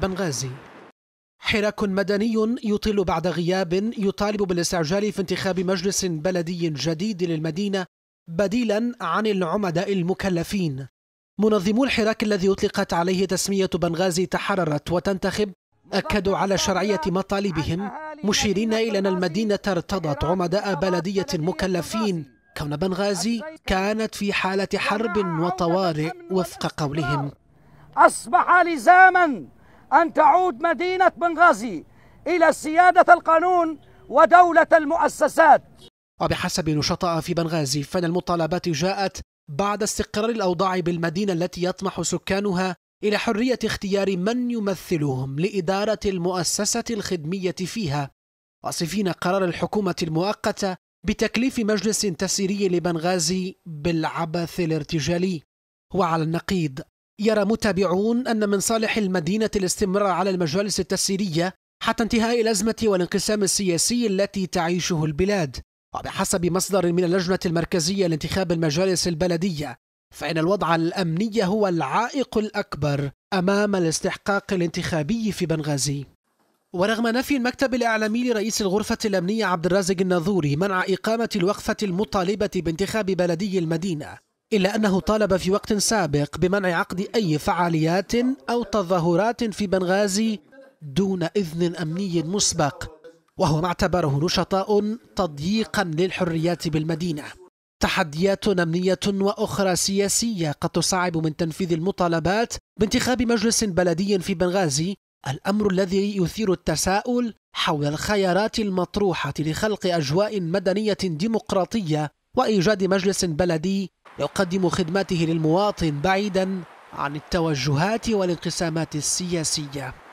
بنغازي حراك مدني يطل بعد غياب يطالب بالاستعجال في انتخاب مجلس بلدي جديد للمدينة بديلا عن العمداء المكلفين منظمو الحراك الذي أطلقت عليه تسمية بنغازي تحررت وتنتخب أكدوا على شرعية مطالبهم مشيرين إلى أن المدينة ارتضت عمداء بلدية مكلفين كون بنغازي كانت في حالة حرب وطوارئ وفق قولهم أصبح لزاما أن تعود مدينة بنغازي إلى سيادة القانون ودولة المؤسسات وبحسب نشطاء في بنغازي فإن المطالبات جاءت بعد استقرار الأوضاع بالمدينة التي يطمح سكانها إلى حرية اختيار من يمثلهم لإدارة المؤسسة الخدمية فيها واصفين قرار الحكومة المؤقتة بتكليف مجلس تسيري لبنغازي بالعبث الارتجالي وعلى النقيض يرى متابعون أن من صالح المدينة الاستمرار على المجالس التسييرية حتى انتهاء الأزمة والانقسام السياسي التي تعيشه البلاد وبحسب مصدر من اللجنة المركزية لانتخاب المجالس البلدية فإن الوضع الأمني هو العائق الأكبر أمام الاستحقاق الانتخابي في بنغازي ورغم نفي المكتب الإعلامي لرئيس الغرفة الأمنية عبد الرازق الناظوري منع إقامة الوقفة المطالبة بانتخاب بلدي المدينة إلا أنه طالب في وقت سابق بمنع عقد أي فعاليات أو تظاهرات في بنغازي دون إذن أمني مسبق وهو ما اعتبره نشطاء تضييقا للحريات بالمدينة تحديات أمنية وأخرى سياسية قد تصعب من تنفيذ المطالبات بانتخاب مجلس بلدي في بنغازي الأمر الذي يثير التساؤل حول الخيارات المطروحة لخلق أجواء مدنية ديمقراطية وإيجاد مجلس بلدي يقدم خدماته للمواطن بعيدا عن التوجهات والانقسامات السياسيه